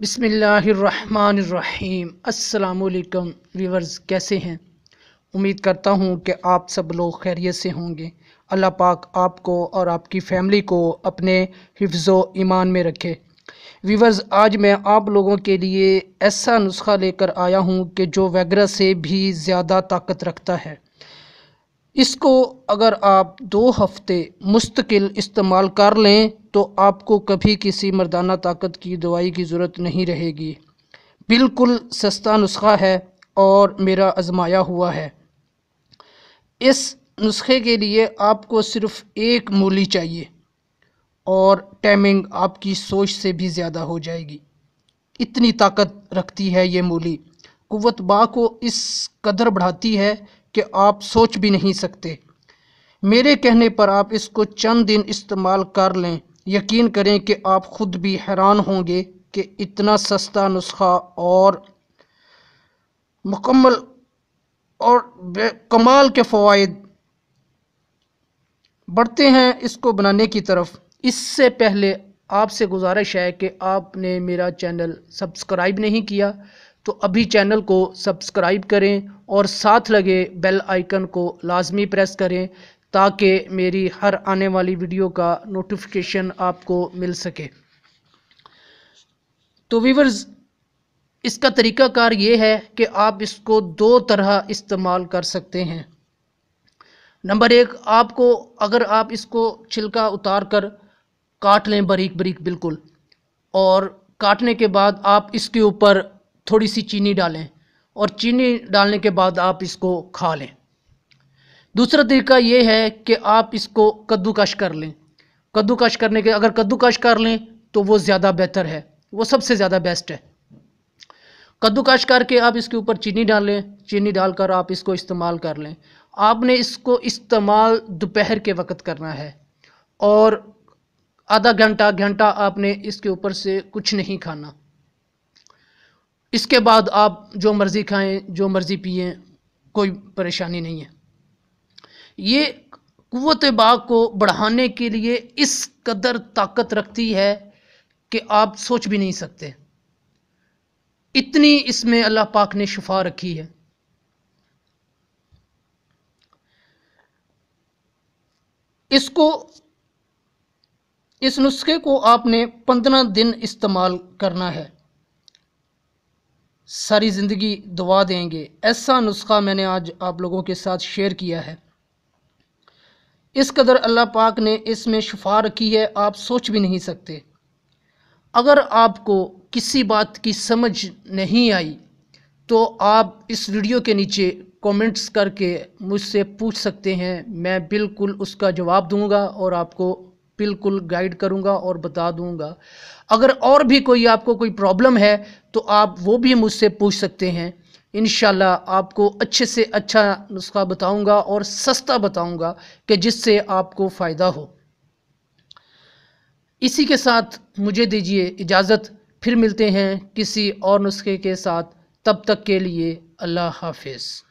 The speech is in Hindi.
बिसमीम् अल्लाम वीवर्स कैसे हैं उम्मीद करता हूँ कि आप सब लोग खैरियत से होंगे अल्लाह पाक आपको और आपकी फ़ैमिली को अपने हिफ्ज़ो ईमान में रखे वीवर्स आज मैं आप लोगों के लिए ऐसा नुस्खा लेकर आया हूँ कि जो वगैरह से भी ज़्यादा ताकत रखता है इसको अगर आप दो हफ्ते मुस्तकिल इस्तेमाल कर लें तो आपको कभी किसी मर्दाना ताकत की दवाई की ज़रूरत नहीं रहेगी बिल्कुल सस्ता नुस्खा है और मेरा आजमाया हुआ है इस नुस्खे के लिए आपको सिर्फ़ एक मूली चाहिए और टाइमिंग आपकी सोच से भी ज़्यादा हो जाएगी इतनी ताकत रखती है ये मूली कुत बा को इस कदर बढ़ाती है कि आप सोच भी नहीं सकते मेरे कहने पर आप इसको चंद दिन इस्तेमाल कर लें यकीन करें कि आप ख़ुद भी हैरान होंगे कि इतना सस्ता नुस्खा और मुकम्मल और कमाल के फ़वाद बढ़ते हैं इसको बनाने की तरफ इससे पहले आपसे गुजारिश है कि आपने मेरा चैनल सब्सक्राइब नहीं किया तो अभी चैनल को सब्सक्राइब करें और साथ लगे बेल आइकन को लाजमी प्रेस करें ताकि मेरी हर आने वाली वीडियो का नोटिफिकेशन आपको मिल सके तो वीवर्स इसका तरीक़ाकार ये है कि आप इसको दो तरह इस्तेमाल कर सकते हैं नंबर एक आपको अगर आप इसको छिलका उतार कर काट लें बरीक बरीक बिल्कुल और काटने के बाद आप इसके ऊपर थोड़ी सी चीनी डालें और चीनी डालने के बाद आप इसको खा लें दूसरा तरीका ये है कि आप इसको कद्दूकश कर लें कद्दूकश करने के अगर कद्दूकश कर लें तो वो ज़्यादा बेहतर है वो सबसे ज़्यादा बेस्ट है कद्दूकश करके आप इसके ऊपर चीनी डालें चीनी डालकर आप इसको इस्तेमाल कर लें आपने इसको इस्तेमाल दोपहर के वक्त करना है और आधा घंटा घंटा आपने इसके ऊपर से कुछ नहीं खाना इसके बाद आप जो मर्ज़ी खाएं जो मर्ज़ी पिए कोई परेशानी नहीं है ये कुत बाग को बढ़ाने के लिए इस कदर ताकत रखती है कि आप सोच भी नहीं सकते इतनी इसमें अल्लाह पाक ने शफा रखी है इसको इस नुस्खे को आपने पंद्रह दिन इस्तेमाल करना है सारी ज़िंदगी दुआ देंगे ऐसा नुस्खा मैंने आज आप लोगों के साथ शेयर किया है इस कदर अल्लाह पाक ने इसमें शफा रखी है आप सोच भी नहीं सकते अगर आपको किसी बात की समझ नहीं आई तो आप इस वीडियो के नीचे कमेंट्स करके मुझसे पूछ सकते हैं मैं बिल्कुल उसका जवाब दूंगा और आपको बिल्कुल गाइड करूँगा और बता दूँगा अगर और भी कोई आपको कोई प्रॉब्लम है तो आप वो भी मुझसे पूछ सकते हैं इन आपको अच्छे से अच्छा नुस्खा बताऊँगा और सस्ता बताऊँगा कि जिससे आपको फ़ायदा हो इसी के साथ मुझे दीजिए इजाज़त फिर मिलते हैं किसी और नुस्खे के साथ तब तक के लिए अल्लाह हाफिज़